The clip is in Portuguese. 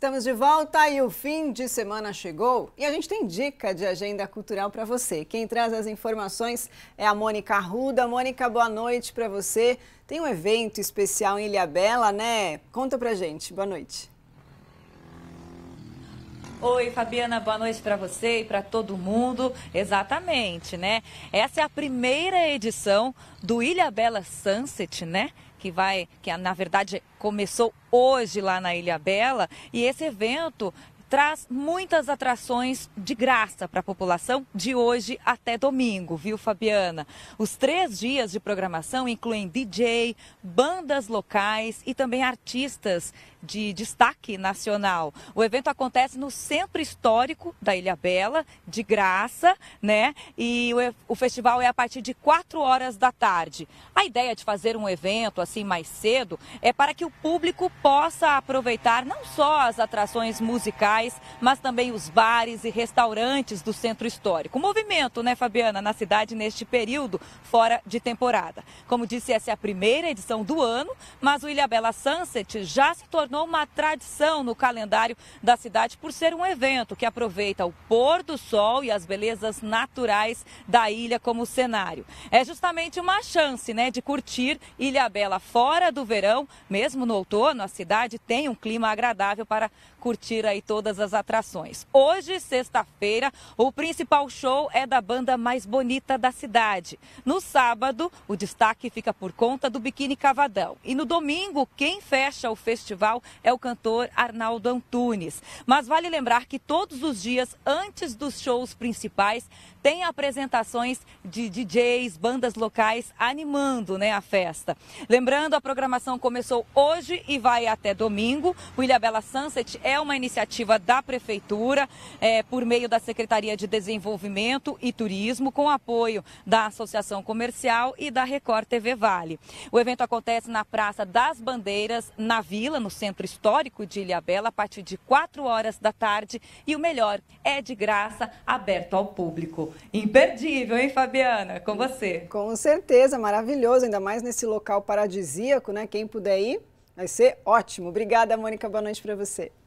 Estamos de volta e o fim de semana chegou e a gente tem dica de agenda cultural para você. Quem traz as informações é a Mônica Arruda. Mônica, boa noite para você. Tem um evento especial em Ilha Bela, né? Conta pra gente. Boa noite. Oi, Fabiana, boa noite para você e para todo mundo. Exatamente, né? Essa é a primeira edição do Ilha Bela Sunset, né? que vai, que na verdade começou hoje lá na Ilha Bela, e esse evento traz muitas atrações de graça para a população de hoje até domingo, viu, Fabiana? Os três dias de programação incluem DJ, bandas locais e também artistas de destaque nacional. O evento acontece no Centro Histórico da Ilha Bela, de graça, né? E o, o festival é a partir de 4 horas da tarde. A ideia de fazer um evento assim mais cedo é para que o público possa aproveitar não só as atrações musicais, mas também os bares e restaurantes do centro histórico. Movimento, né, Fabiana, na cidade neste período fora de temporada. Como disse, essa é a primeira edição do ano, mas o Ilhabela Sunset já se tornou uma tradição no calendário da cidade por ser um evento que aproveita o pôr do sol e as belezas naturais da ilha como cenário. É justamente uma chance, né, de curtir Ilhabela fora do verão, mesmo no outono, a cidade tem um clima agradável para curtir aí todas todas as atrações. Hoje, sexta-feira, o principal show é da banda mais bonita da cidade. No sábado, o destaque fica por conta do Biquíni Cavadão. E no domingo, quem fecha o festival é o cantor Arnaldo Antunes. Mas vale lembrar que todos os dias antes dos shows principais, tem apresentações de DJs, bandas locais animando né, a festa. Lembrando, a programação começou hoje e vai até domingo. O Ilha Bela Sunset é uma iniciativa da Prefeitura, é, por meio da Secretaria de Desenvolvimento e Turismo, com apoio da Associação Comercial e da Record TV Vale. O evento acontece na Praça das Bandeiras, na Vila, no Centro Histórico de Ilhabela, a partir de 4 horas da tarde. E o melhor, é de graça, aberto ao público. Imperdível, hein, Fabiana? Com você. Com certeza, maravilhoso, ainda mais nesse local paradisíaco, né? Quem puder ir, vai ser ótimo. Obrigada, Mônica. Boa noite para você.